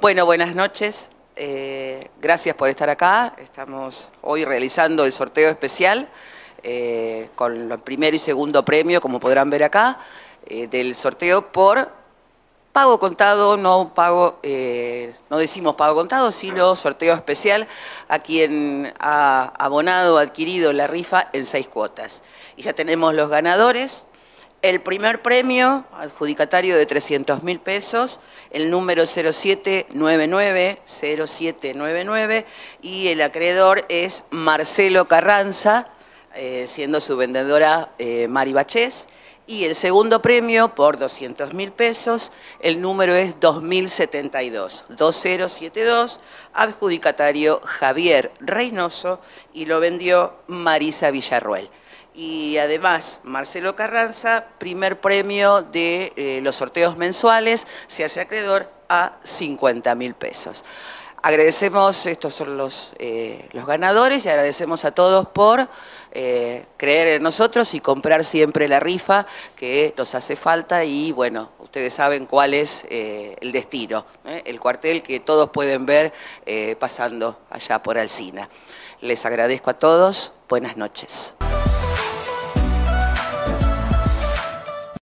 Bueno, buenas noches. Eh, gracias por estar acá. Estamos hoy realizando el sorteo especial eh, con el primer y segundo premio, como podrán ver acá, eh, del sorteo por pago contado, no pago, no decimos pago contado, sino sorteo especial a quien ha abonado, o adquirido la rifa en seis cuotas. Y ya tenemos los ganadores. El primer premio, adjudicatario de 300 mil pesos, el número 0799-0799 y el acreedor es Marcelo Carranza, eh, siendo su vendedora eh, Mari Bachés. Y el segundo premio, por 200 mil pesos, el número es 2072, 2072, adjudicatario Javier Reynoso y lo vendió Marisa Villarruel y además Marcelo Carranza, primer premio de eh, los sorteos mensuales, se hace acreedor a 50 mil pesos. Agradecemos, estos son los, eh, los ganadores y agradecemos a todos por eh, creer en nosotros y comprar siempre la rifa que nos hace falta y bueno, ustedes saben cuál es el destino, el cuartel que todos pueden ver pasando allá por Alcina. Les agradezco a todos, buenas noches.